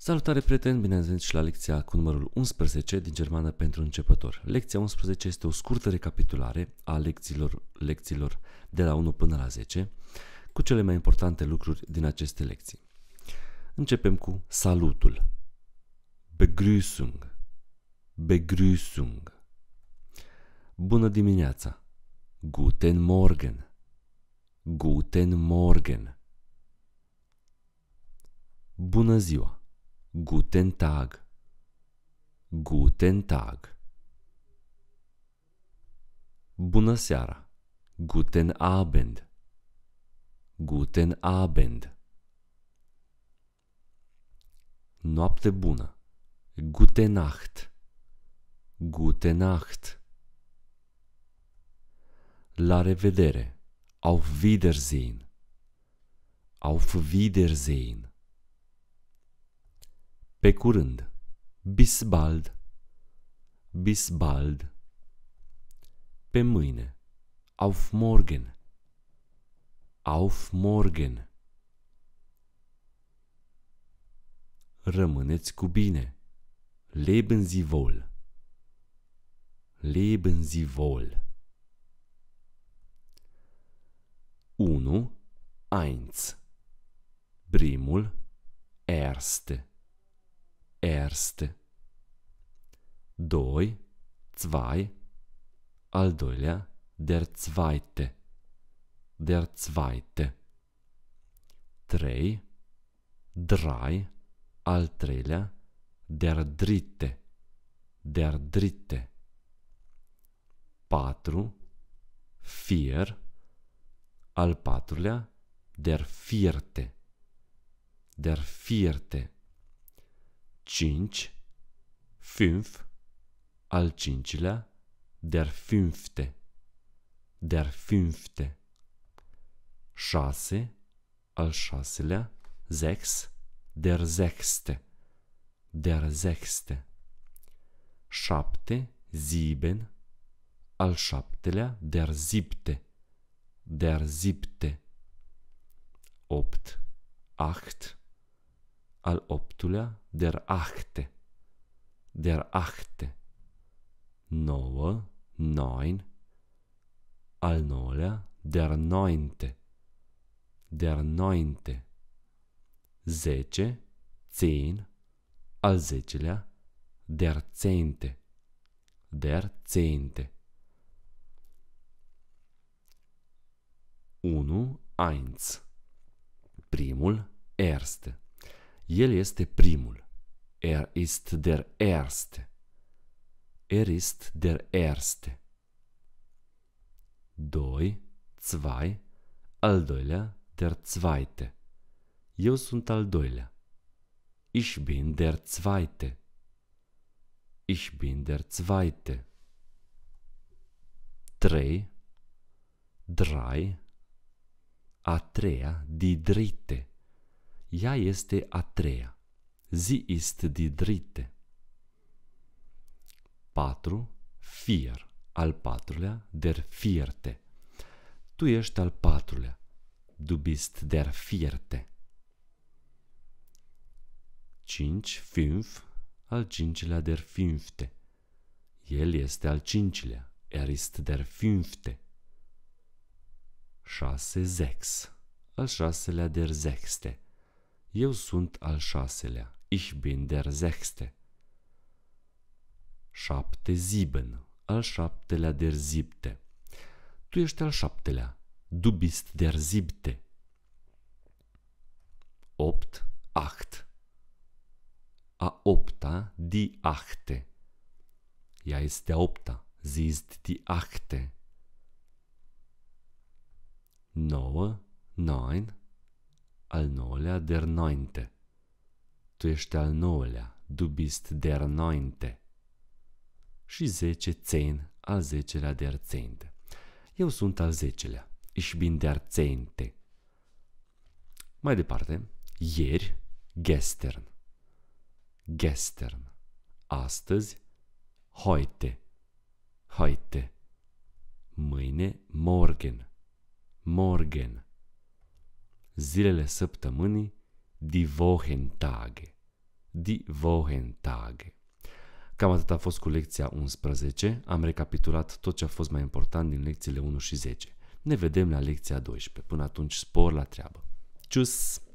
Salutare prieteni, bine ați venit și la lecția cu numărul 11 din germană pentru începător. Lecția 11 este o scurtă recapitulare a lecțiilor, lecțiilor de la 1 până la 10 cu cele mai importante lucruri din aceste lecții. Începem cu salutul. Begrüßung. Begrüßung. Bună dimineața. Guten Morgen. Guten Morgen. Bună ziua. Guten Tag. Guten Tag. Bună seara. Guten Abend. Guten Abend. Noapte bună. Gute Nacht. Gute Nacht. La revedere. Auf Wiedersehen. Auf Wiedersehen. Pe curând. Bisbald. Bisbald. Pe mâine. Auf morgen. Auf morgen. Rămâneți cu bine. Leben Sie wohl. Leben Sie wohl. 1 1 Primul Erste erst. 2, zwei, al doilea, der zweite, der zweite. 3, drei, al treilea, der dritte, der dritte. 4, vier, al patrulea, der vierte, der vierte. 5, 5, al cincilea, der fünfte, der fünfte. 6, al șaselea, 6, der sechste, der sechste. 7, sieben, al șaptelea, der siebte, der siebte. 8, 8, al optulea der achte, der achte, Nouă, 9, al nouălea der neunte, der neunte, zece, zehn, al zecelea der zehnte, der zehnte. 1, 1. Primul, erste. El este primul. Er ist der Erste. Er ist der Erste. 2, Zwei. al doilea, der Zweite. Eu sunt al doilea. Ich bin der Zweite. Ich bin der Zweite. 3, drei. a treia, die Dritte. Ea este a treia. Zi ist die dritte. 4. Fier, al patrulea, der vierte. Tu ești al patrulea. Du bist der vierte. 5. Fünf, al cincilea, der fünfte. El este al cincilea. Er ist der fünfte. 6. Sechs, al șaselea, der sechste. Eu sunt al șaselea. Ich bin der sechste. Șapte Sieben. Al șaptelea der siebte. Tu ești al șaptelea. Du bist der siebte. opt, Acht. A opta, die achte. Ea este a opta. Sie ist die achte. Nouă, Nein al nouălea der nointe. Tu ești al nouălea, du bist der nointe. Și zece țein, al zecelea der țeinte. Eu sunt al zecelea, ich bin der țeinte. Mai departe, ieri, gestern. Gestern. Astăzi, heute. Heute. Mâine, morgen. Morgen zilele săptămânii, die Wochentage. Die Wochentage. Cam atât a fost cu lecția 11. Am recapitulat tot ce a fost mai important din lecțiile 1 și 10. Ne vedem la lecția 12. Până atunci, spor la treabă. Tschüss!